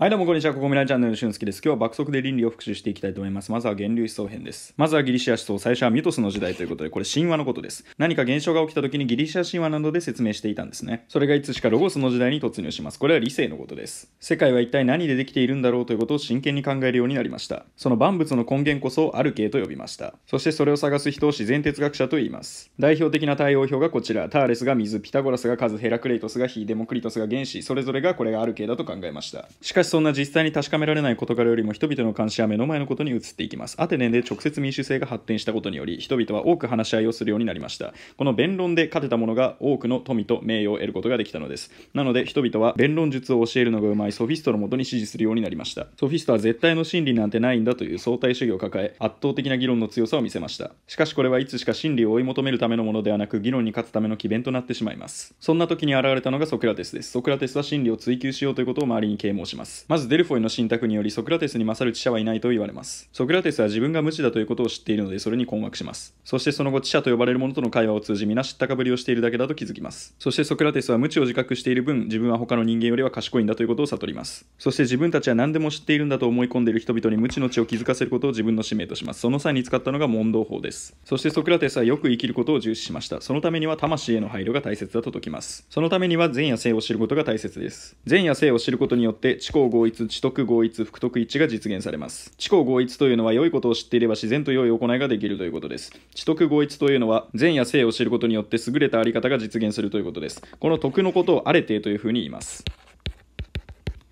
はい、どうもこんにちは。ここみらチャンネルの俊介です。今日は爆速で倫理を復習していきたいと思います。まずは源流思想編です。まずはギリシア思想、最初はミトスの時代ということで、これ神話のことです。何か現象が起きた時にギリシア神話などで説明していたんですね。それがいつしかロゴスの時代に突入します。これは理性のことです。世界は一体何でできているんだろうということを真剣に考えるようになりました。その万物の根源こそある系と呼びました。そしてそれを探す人を自然哲学者と言います。代表的な対応表がこちら。ターレスが水、ピタゴラスが数、ヘラクレイトスが火、デモクリトスが原子、それぞれがこれがある系だと考えました。しかしそんな実際に確かめられない事柄よりも人々の関心は目の前のことに移っていきます。アテネで直接民主制が発展したことにより、人々は多く話し合いをするようになりました。この弁論で勝てた者が多くの富と名誉を得ることができたのです。なので、人々は弁論術を教えるのがうまいソフィストのもとに支持するようになりました。ソフィストは絶対の真理なんてないんだという相対主義を抱え、圧倒的な議論の強さを見せました。しかしこれはいつしか真理を追い求めるためのものではなく、議論に勝つための詭弁となってしまいます。そんな時に現れたのがソクラテスです。ソクラテスは真理を追求しようということを周りに啓蒙します。まずデルフォイの信託によりソクラテスに勝る知者はいないと言われますソクラテスは自分が無知だということを知っているのでそれに困惑しますそしてその後知者と呼ばれる者との会話を通じ皆知ったかぶりをしているだけだと気づきますそしてソクラテスは無知を自覚している分自分は他の人間よりは賢いんだということを悟りますそして自分たちは何でも知っているんだと思い込んでいる人々に無知の知を気づかせることを自分の使命としますその際に使ったのが問答法ですそしてソクラテスはよく生きることを重視しましたそのためには魂への配慮が大切だと説きますそのためには善や性を知ることが大切です善や性を知ることによって知項合一、知得合一、福徳一致が実現されます。知項合一というのは良いことを知っていれば自然と良い行いができるということです。知得合一というのは善や性を知ることによって優れたあり方が実現するということです。この徳のことをあれてというふうに言います。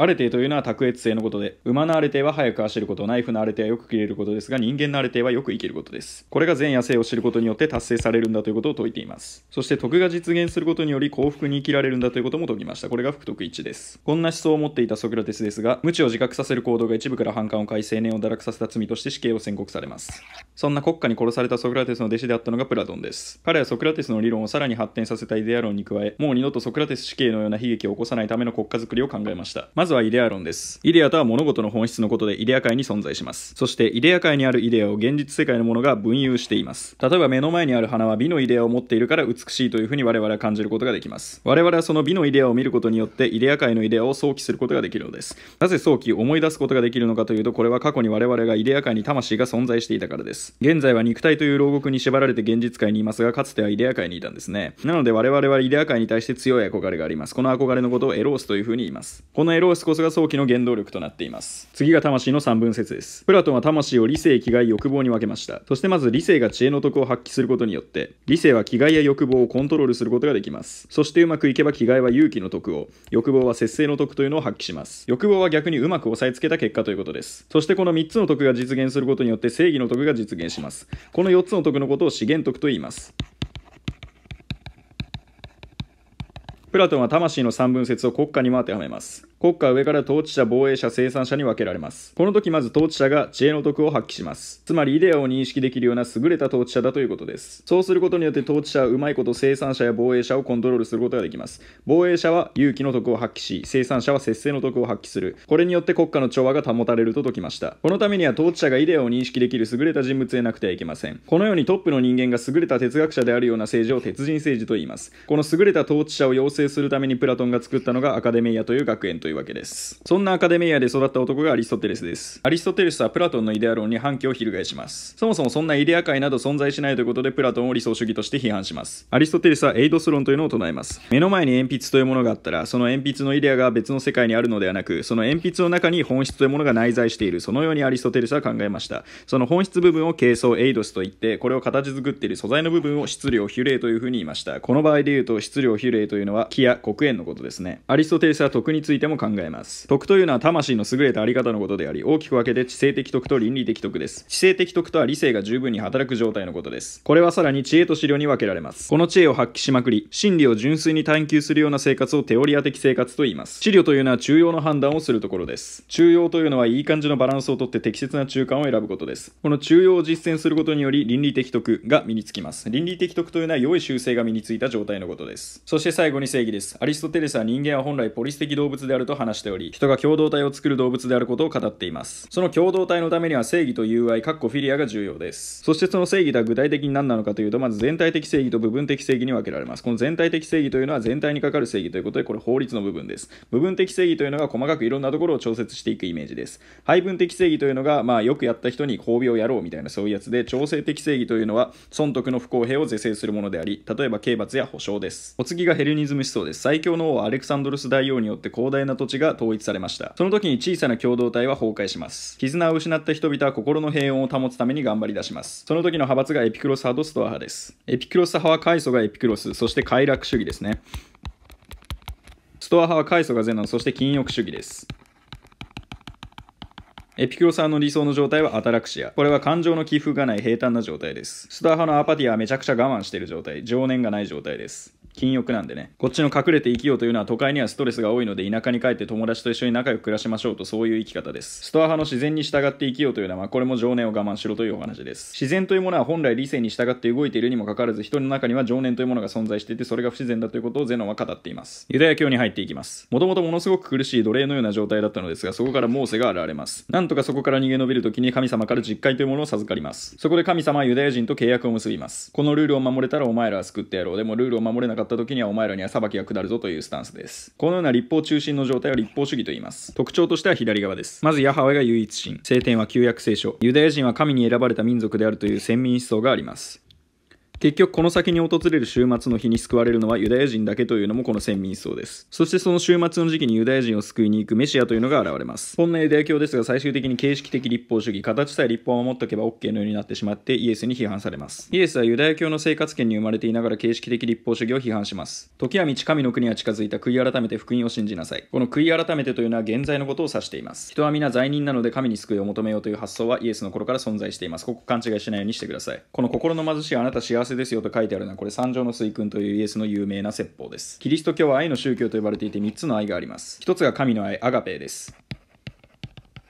アレテイというのは卓越性のことで、馬のアレテイは速く走ること、ナイフのアレテイはよく切れることですが、人間のアレテイはよく生きることです。これが善や性を知ることによって達成されるんだということを説いています。そして徳が実現することにより幸福に生きられるんだということも説きました。これが福徳一です。こんな思想を持っていたソクラテスですが、無知を自覚させる行動が一部から反感を買い、青年を堕落させた罪として死刑を宣告されます。そんな国家に殺されたソクラテスの弟子であったのがプラドンです。彼はソクラテスの理論をさらに発展させたイデア論に加え、もう二度とソクラテス死刑のような悲劇を起こさないための国家づくりを考えました。まずはイデア論です。イデアとは物事の本質のことでイデア界に存在します。そしてイデア界にあるイデアを現実世界のものが分有しています。例えば目の前にある花は美のイデアを持っているから美しいというふうに我々は感じることができます。我々はその美のイデアを見ることによってイデア界のイデアを想起することができるのです。なぜ想起思い出すことができるのかというとこれは過去に我々がイデア界に魂が存在していたからです。現在は肉体という牢獄に縛られて現実界にいますがかつてはイデア界にいたんですね。なので我々はイデア界に対して強い憧れがあります。この憧れのことをエロースというふうに言います。このエロロースこそが早期の原動力となっています次が魂の3分節ですプラトンは魂を理性気概欲望に分けましたそしてまず理性が知恵の徳を発揮することによって理性は気概や欲望をコントロールすることができますそしてうまくいけば気概は勇気の徳を欲望は節制の徳というのを発揮します欲望は逆にうまく押さえつけた結果ということですそしてこの3つの徳が実現することによって正義の徳が実現しますこの4つの徳のことを資源徳と言いますプラトンは魂の三分節を国家にも当てはめます。国家上から統治者、防衛者、生産者に分けられます。この時まず統治者が知恵の徳を発揮します。つまりイデアを認識できるような優れた統治者だということです。そうすることによって統治者はうまいこと生産者や防衛者をコントロールすることができます。防衛者は勇気の徳を発揮し、生産者は節制の徳を発揮する。これによって国家の調和が保たれると説きました。このためには統治者がイデアを認識できる優れた人物でなくてはいけません。このようにトップの人間が優れた哲学者であるような政治を鉄人政治と言います。この優れた統治者を養成するためにプラトンが作ったのがアカデメイアという学園といういうわけです。そんなアカデミアで育った男がアリストテレスです。アリストテレスはプラトンのイデア論に反旗を翻します。そもそもそんなイデア界など存在しないということでプラトンを理想主義として批判します。アリストテレスはエイドス論というのを唱えます。目の前に鉛筆というものがあったら、その鉛筆のイデアが別の世界にあるのではなく、その鉛筆の中に本質というものが内在している、そのようにアリストテレスは考えました。その本質部分を形相エイドスと言って、これを形作っている素材の部分を質量比例というふうに言いました。この場合で言うと質量比例というのは木や黒鉛のことですね。アリストテレスは徳についても考えます。徳というのは魂の優れたあり方のことであり、大きく分けて知性的徳と倫理的徳です。知性的徳とは理性が十分に働く状態のことです。これはさらに知恵と資料に分けられます。この知恵を発揮しまくり、真理を純粋に探求するような生活をテオリア的生活と言います。資料というのは中央の判断をするところです。中央というのはいい感じのバランスをとって適切な中間を選ぶことです。この中央を実践することにより倫理的徳が身につきます。倫理的徳というのは良い習性が身についた状態のことです。そして最後に正義です。アリストテレスは人間は本来ポリス的動物であると話しており、人が共同体を作る動物であることを語っています。その共同体のためには正義と友愛、かっこフィリアが重要です。そしてその正義とは具体的に何なのかというと、まず全体的正義と部分的正義に分けられます。この全体的正義というのは全体にかかる正義ということで、これ法律の部分です。部分的正義というのが細かくいろんなところを調節していくイメージです。配分的正義というのが、まあ、よくやった人に褒美をやろうみたいなそういうやつで、調整的正義というのは、損得の不公平を是正するものであり、例えば刑罰や補償です。お次がヘルニズム思想です。最強の王アレクサンドロス大王によって広大な土地が統一されましたその時に小さな共同体は崩壊します絆を失った人々は心の平穏を保つために頑張り出しますその時の派閥がエピクロス派とストア派ですエピクロス派は開祖がエピクロスそして快楽主義ですねストア派は開祖がゼノンそして禁欲主義ですエピクロス派の理想の状態はアタラクシア。これは感情の起伏がない平坦な状態です。スター派のアパティアはめちゃくちゃ我慢している状態、情念がない状態です。禁欲なんでね。こっちの隠れて生きようというのは都会にはストレスが多いので田舎に帰って友達と一緒に仲良く暮らしましょうとそういう生き方です。ストア派の自然に従って生きようというのは、まこれも情念を我慢しろというお話です。自然というものは本来理性に従って動いているにもかかわらず人の中には情念というものが存在していてそれが不自然だということをゼノは語っています。ユダヤ教に入っていきます。もともとものすごく苦しい奴隷のような状態だったのですがそこからモーセが現れます。なんとかそこから逃げ延びるときに神様から実戒というものを授かります。そこで神様はユダヤ人と契約を結びます。このルールを守れたらお前らは救ってやろう。でもルールを守れなかったった時にはお前らには裁きが下るぞというスタンスです。このような立法中心の状態を立法主義と言います。特徴としては左側です。まずヤハウェが唯一神、聖典は旧約聖書、ユダヤ人は神に選ばれた民族であるという先民思想があります。結局この先に訪れる週末の日に救われるのはユダヤ人だけというのもこの先民層です。そしてその週末の時期にユダヤ人を救いに行くメシアというのが現れます。んなユダヤ教ですが最終的に形式的立法主義、形さえ立法を守っとけば OK のようになってしまってイエスに批判されます。イエスはユダヤ教の生活圏に生まれていながら形式的立法主義を批判します。時は道神の国は近づいた悔い改めて福音を信じなさい。この悔い改めてというのは現在のことを指しています。人は皆罪人なので神に救いを求めようという発想はイエスの頃から存在しています。ここ勘違いしないようにしてください。この心の貧しいあなた幸せせですよと書いてあるのは、これ、三条の水訓というイエスの有名な説法です。キリスト教は愛の宗教と呼ばれていて、3つの愛があります。1つが神の愛、アガペーです。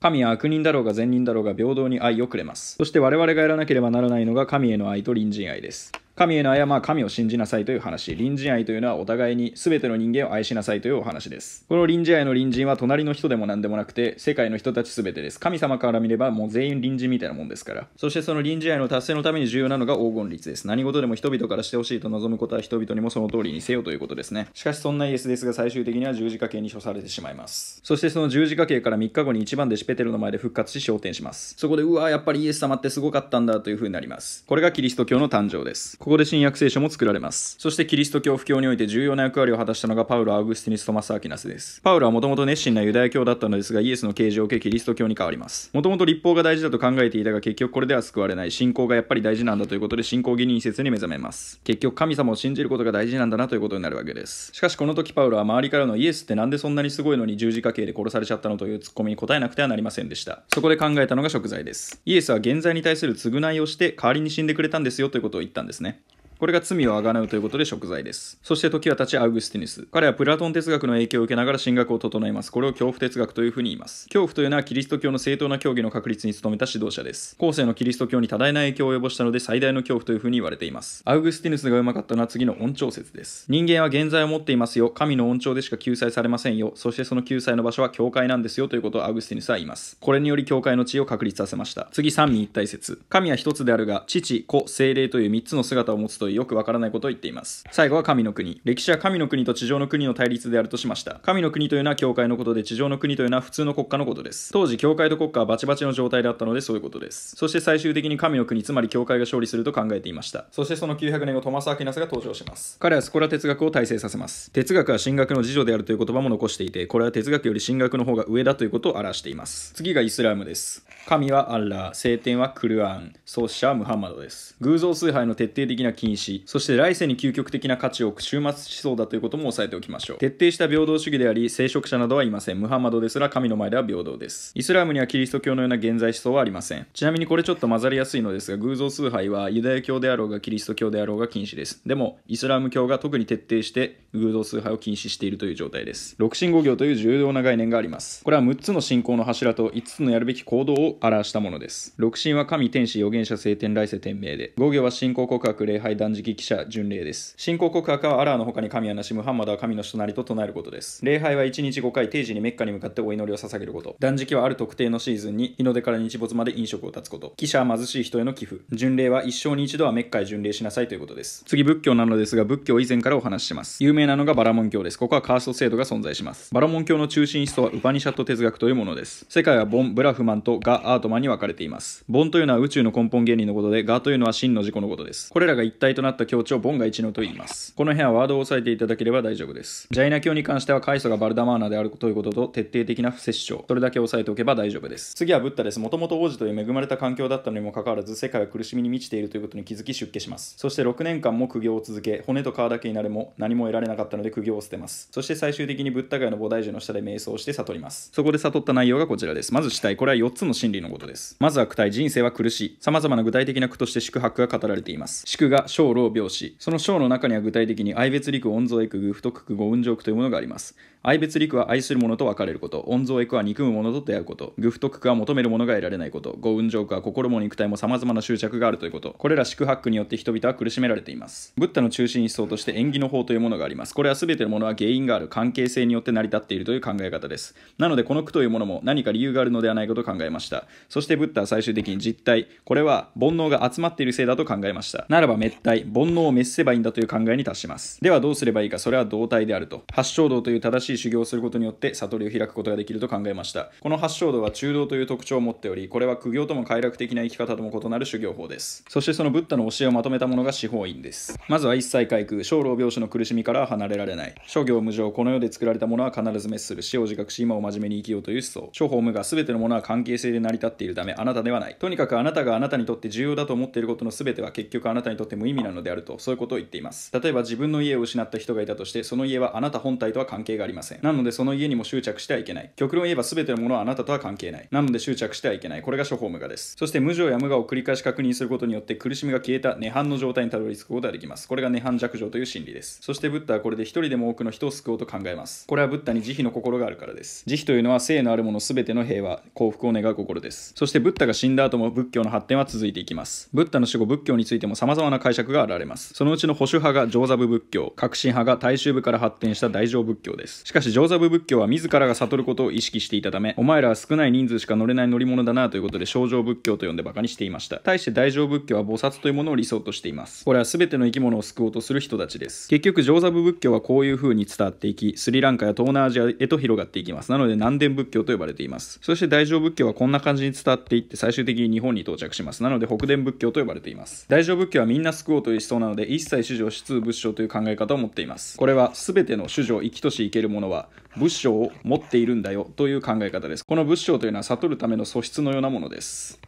神は悪人だろうが善人だろうが平等に愛をくれます。そして我々がやらなければならないのが神への愛と隣人愛です。神への愛はまあ神を信じなさいという話。隣人愛というのはお互いに全ての人間を愛しなさいというお話です。この隣人愛の隣人は隣の人でも何でもなくて、世界の人たち全てです。神様から見ればもう全員隣人みたいなもんですから。そしてその隣人愛の達成のために重要なのが黄金律です。何事でも人々からしてほしいと望むことは人々にもその通りにせよということですね。しかしそんなイエスですが最終的には十字架刑に処されてしまいます。そしてその十字架刑から3日後に一番弟子ペテロの前で復活し昇天します。そこでうわぁ、やっぱりイエス様ってすごかったんだという風になります。これがキリスト教の誕生です。ここで新約聖書も作られます。そしてキリスト教布教において重要な役割を果たしたのがパウロ・アウグスティニス・トマス・アキナスです。パウロはもともと熱心なユダヤ教だったのですが、イエスの啓示を受けキリスト教に変わります。もともと立法が大事だと考えていたが、結局これでは救われない。信仰がやっぱり大事なんだということで、信仰義人説に目覚めます。結局神様を信じることが大事なんだなということになるわけです。しかしこの時パウロは周りからのイエスってなんでそんなにすごいのに十字架刑で殺されちゃったのというツッコミに答えなくてはなりませんでした。そこで考えたのが食材です。イエスは現在に対する償いをして代わりに死んでくれたんですよということを言ったんですね。これが罪をあがなうということで贖罪です。そして時は立ちアウグスティヌス。彼はプラトン哲学の影響を受けながら神学を整えます。これを恐怖哲学というふうに言います。恐怖というのはキリスト教の正当な教義の確立に努めた指導者です。後世のキリスト教に多大な影響を及ぼしたので最大の恐怖というふうに言われています。アウグスティヌスがうまかったのは次の恩調説です。人間は現在を持っていますよ。神の恩調でしか救済されませんよ。そしてその救済の場所は教会なんですよということをアウグスティヌスは言います。これにより教会の地位を確立させました。次、三位一体説。神は一つであるが、父、子、精霊という三つの姿を持つととよくわからないことを言っています。最後は神の国。歴史は神の国と地上の国の対立であるとしました。神の国というのは教会のことで、地上の国というのは普通の国家のことです。当時、教会と国家はバチバチの状態だったので、そういうことです。そして最終的に神の国、つまり教会が勝利すると考えていました。そしてその900年後、トマス・アキナスが登場します。彼はスコラ哲学を大成させます。哲学は神学の次女であるという言葉も残していて、これは哲学より神学の方が上だということを表しています。次がイスラムです。神はアッラー、聖典はクルアン、創始者はムハンマドです。偶像崇拝の徹底的な禁止し、そして来世に究極的な価値を置く終末思想だということも押さえておきましょう。徹底した平等主義であり、聖職者などはいません。ムハンマドですら神の前では平等です。イスラムにはキリスト教のような現在思想はありません。ちなみにこれちょっと混ざりやすいのですが、偶像崇拝はユダヤ教であろうがキリスト教であろうが禁止です。でも、イスラム教が特に徹底して偶像崇拝を禁止しているという状態です。六神五行という重要な概念があります。これは6つの信仰の柱と5つのやるべき行動を表したものです。六神は神、天使、預言者、聖天、来世、天命で。五行は信仰告白、礼拝、断食記者巡礼です。信仰告白はアラーの他に神はなし、ムハンマドは神の人なりと唱えることです。礼拝は1日5回定時にメッカに向かってお祈りを捧げること。断食はある特定のシーズンに日の出から日没まで飲食を断つこと。記者は貧しい人への寄付。巡礼は一生に一度はメッカへ巡礼しなさいということです。次、仏教なのですが、仏教以前からお話しします。有名なのがバラモン教です。ここはカースト制度が存在します。バラモン教の中心思想はウパニシャット哲学というものです。世界はボン、ブラフマンとガ・アートマンに分かれています。ボンというのは宇宙の根本原理のことで、ガというのは真の事故のことです。これらが一体となった教調ボンが一のと言います。この辺はワードを押さえていただければ大丈夫です。ジャイナ教に関しては開祖がバルダマーナであるということと徹底的な不摂生。それだけ押さえておけば大丈夫です。次はブッダです。もともと王子という恵まれた環境だったのにもかかわらず世界は苦しみに満ちているということに気づき出家します。そして6年間も苦行を続け、骨と皮だけになれも何も得られなかったので苦行を捨てます。そして最終的にブッダ界の菩提樹の下で瞑想して悟ります。そこで悟った内容がこちらです。まず死体。これは4つの真理のことです。まずは苦体。人生は苦しい。様々な具体的な苦として宿泊が語られています。宿が小老病死。その小の中には具体的に愛別陸、御蔵育、具不徳、御音上句というものがあります。愛別陸は愛する者と別れること、御蔵育は憎む者と出会うこと、愚不区は求める者が得られないこと、五運浄化は心も肉体も様々な執着があるということ、これら宿泊によって人々は苦しめられています。ブッダの中心思想として縁起の法というものがあります。これは全てのものは原因がある関係性によって成り立っているという考え方です。なのでこの区というものも何か理由があるのではないかと考えました。そしてブッダは最終的に実体、これは煩悩が集まっているせいだと考えました。ならば滅体、煩悩を滅せばいいんだという考えに達します。ではどうすればいいか、それは動体であると。八正道という正しいい修行をすることによって悟りを開くことができると考えましたこの八正道は中道という特徴を持っておりこれは苦行とも快楽的な生き方とも異なる修行法ですそしてそのブッダの教えをまとめたものが司法院ですまずは一切開空生老病死の苦しみから離れられない諸行無常この世で作られたものは必ず滅する死を自覚し今を真面目に生きようという思想諸法無が全てのものは関係性で成り立っているためあなたではないとにかくあなたがあなたにとって重要だと思っていることの全ては結局あなたにとって無意味なのであるとそういうことを言っています例えば自分の家を失った人がいたとしてその家はあなた本体とは関係がありませんません。なのでその家にも執着してはいけない。極論言えば全てのものはあなたとは関係ない。なので執着してはいけない。これが処方無我です。そして無常や無我を繰り返し確認することによって苦しみが消えた涅槃の状態にたどり着くことができます。これが涅槃弱情という心理です。そしてブッダはこれで一人でも多くの人を救おうと考えます。これはブッダに慈悲の心があるからです。慈悲というのは性のあるもの全ての平和、幸福を願う心です。そしてブッダが死んだ後も仏教の発展は続いていきます。ブッダの死後仏教についても様々な解釈が現れます。そのうちの保守派が上座部仏教、革新派が大衆部から発展した大乗仏教です。しかし上座部仏教は自らが悟ることを意識していたためお前らは少ない人数しか乗れない乗り物だなということで小乗仏教と呼んで馬鹿にしていました対して大乗仏教は菩薩というものを理想としていますこれは全ての生き物を救おうとする人たちです結局上座部仏教はこういう風に伝わっていきスリランカや東南アジアへと広がっていきますなので南伝仏教と呼ばれていますそして大乗仏教はこんな感じに伝わっていって最終的に日本に到着しますなので北伝仏教と呼ばれています大乗仏教はみんな救おうという思想なので一切主上主通仏性という考え方を持っていますこれは全ての主上生きとし生けるものものは仏性を持っているんだよという考え方です。この仏性というのは悟るための素質のようなものです。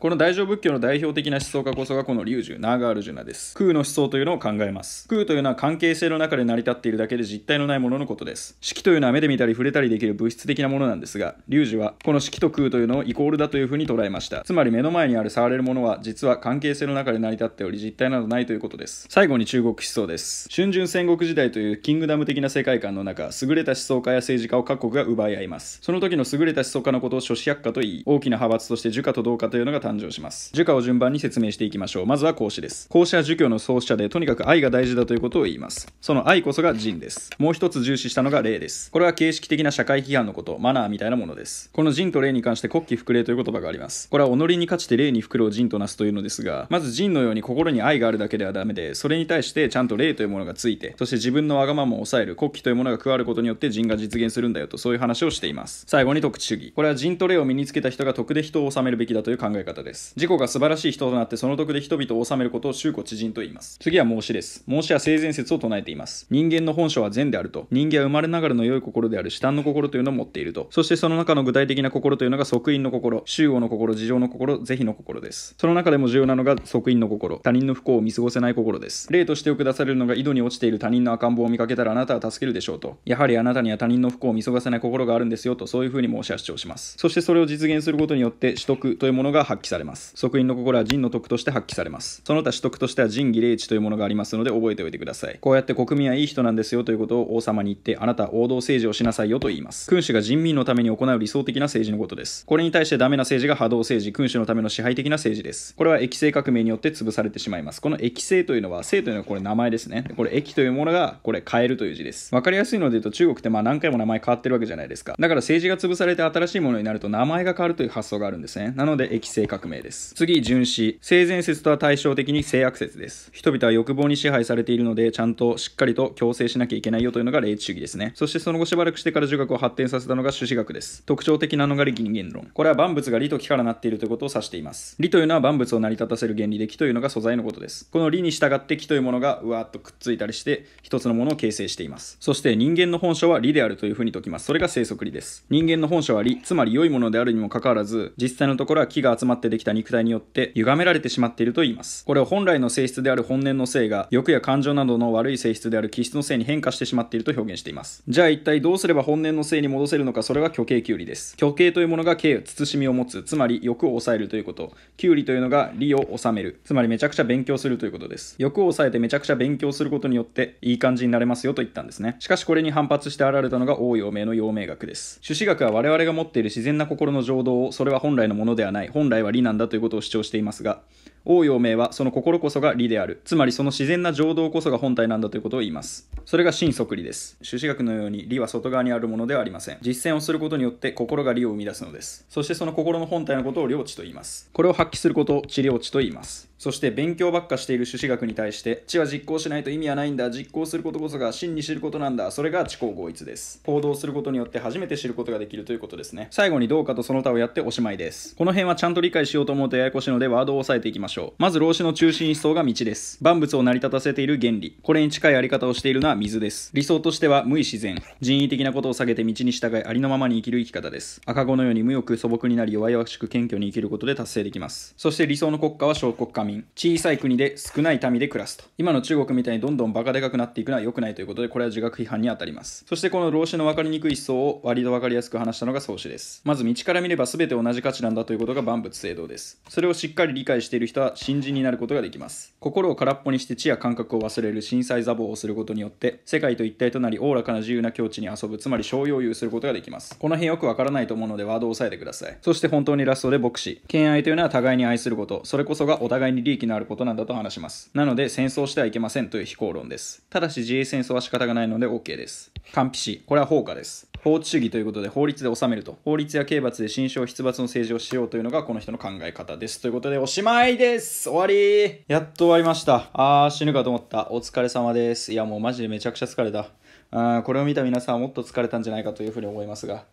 この大乗仏教の代表的な思想家こそがこの龍樹、ナーガールジュナです。空の思想というのを考えます。空というのは関係性の中で成り立っているだけで実体のないもののことです。色というのは目で見たり触れたりできる物質的なものなんですが、龍樹はこの色と空というのをイコールだというふうに捉えました。つまり目の前にある触れるものは実は関係性の中で成り立っており実体などないということです。最後に中国思想です。春春戦国時代というキングダム的な世界観の中、優れた思想家や政治家を各国が奪い合います。その時の優れた思想家のことを諸子百家と言い、大きな派閥として儒家と同化というのが誕生します儒家を順番に説明していきましょうまずは孔子です孔子は儒教の創始者でとにかく愛が大事だということを言いますその愛こそが仁ですもう一つ重視したのが礼ですこれは形式的な社会規範のことマナーみたいなものですこの仁と礼に関して国旗福礼という言葉がありますこれは己に勝ちて礼に袋を仁となすというのですがまず仁のように心に愛があるだけではダメでそれに対してちゃんと礼というものがついてそして自分のわがままを抑える国旗というものが加わることによって仁が実現するんだよとそういう話をしています最後に特地主義これは仁と礼を身につけた人が得で人を治めるべきだという考え方です自己が素晴らしい人となってその徳で人々を治めることを周古知人と言います次は孟子です孟子は性善説を唱えています人間の本性は善であると人間は生まれながらの良い心である死体の心というのを持っているとそしてその中の具体的な心というのが即因の心周語の心事情の心是非の心ですその中でも重要なのが即因の心他人の不幸を見過ごせない心です例としてくだされるのが井戸に落ちている他人の赤ん坊を見かけたらあなたは助けるでしょうとやはりあなたには他人の不幸を見過ごせない心があるんですよとそういうふうに申しは主張しますそしてそれを実現することによって取得というものが発揮されます。即位の心は人の徳として発揮されます。その他取得としては仁義礼智というものがありますので覚えておいてください。こうやって国民はいい人なんですよということを王様に言って、あなた王道政治をしなさいよと言います。君主が人民のために行う理想的な政治のことです。これに対してダメな政治が波動政治、君主のための支配的な政治です。これは液性革命によって潰されてしまいます。この液性というのは、性というのはこれ名前ですね。これ液というものが、これ変えるという字です。わかりやすいので言うと中国ってまあ何回も名前変わってるわけじゃないですか。だから政治が潰されて新しいものになると名前が変わるという発想があるんですね。なので液性革革です。次、巡視性善説とは対照的に性悪説です。人々は欲望に支配されているので、ちゃんとしっかりと強制しなきゃいけないよというのが霊知主義ですね。そしてその後しばらくしてから儒学を発展させたのが朱子学です。特徴的なのが理人間論。これは万物が理と木からなっているということを指しています。理というのは万物を成り立たせる原理で木というのが素材のことです。この理に従って木というものがうわっとくっついたりして、一つのものを形成しています。そして人間の本性は理であるというふうに説きます。それが生息理です。人間の本性は理、つまり良いものであるにもかかわらず、実際のところは木が集まってできた肉体によって歪められてしまっていると言います。これを本来の性質である本年の性が欲や感情などの悪い性質である気質の性に変化してしまっていると表現しています。じゃあ一体どうすれば本年の性に戻せるのかそれは虚形きゅうりです。虚形というものが形、慎みを持つ、つまり欲を抑えるということ。きゅうりというのが理を治める、つまりめちゃくちゃ勉強するということです。欲を抑えてめちゃくちゃ勉強することによっていい感じになれますよと言ったんですね。しかしこれに反発して現れたのが王陽明の陽明学です。朱子学は我々が持っている自然な心の情動をそれは本来のものではない、本来はありなんだということを主張していますが王陽明はその心こそが理である。つまりその自然な情動こそが本体なんだということを言います。それが真即理です。朱子学のように理は外側にあるものではありません。実践をすることによって心が理を生み出すのです。そしてその心の本体のことを領地と言います。これを発揮することを治療地と言います。そして勉強ばっかしている朱子学に対して、知は実行しないと意味はないんだ、実行することこそが真に知ることなんだ、それが知行合一です。行動することによって初めて知ることができるということですね。最後にどうかとその他をやっておしまいです。この辺はちゃんと理解しようと思うとややこしいのでワードを押さえていきましょう。しょうまず老子の中心思想が道です万物を成り立たせている原理これに近いあり方をしているのは水です理想としては無意自然人為的なことを下げて道に従いありのままに生きる生き方です赤子のように無欲素朴になり弱々しく謙虚に生きることで達成できますそして理想の国家は小国家民小さい国で少ない民で暮らすと今の中国みたいにどんどんバカでかくなっていくのは良くないということでこれは自学批判にあたりますそしてこの老子の分かりにくい思想を割と分かりやすく話したのが創始ですまず道から見れば全て同じ価値なんだということが万物聖堂ですそれをしっかり理解している人た新人になることができます心を空っぽにして知や感覚を忘れる震災座望をすることによって世界と一体となりおおらかな自由な境地に遊ぶつまり商用遊することができますこの辺よくわからないと思うのでワードを押さえてくださいそして本当にラストで牧師兼愛というのは互いに愛することそれこそがお互いに利益のあることなんだと話しますなので戦争してはいけませんという非行論ですただし自衛戦争は仕方がないので OK です完璧しこれは放火です法治主義ということで法律で収めると法律や刑罰で心象筆罰の政治をしようというのがこの人の考え方ですということでおしまいです終わりやっと終わりましたあー死ぬかと思ったお疲れ様ですいやもうマジでめちゃくちゃ疲れたあーこれを見た皆さんはもっと疲れたんじゃないかというふうに思いますが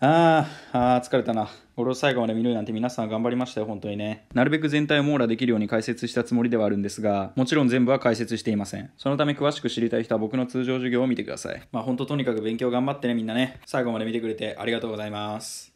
ああ、疲れたな。俺を最後まで見るなんて皆さん頑張りましたよ、本当にね。なるべく全体を網羅できるように解説したつもりではあるんですが、もちろん全部は解説していません。そのため詳しく知りたい人は僕の通常授業を見てください。まあ本当とにかく勉強頑張ってね、みんなね。最後まで見てくれてありがとうございます。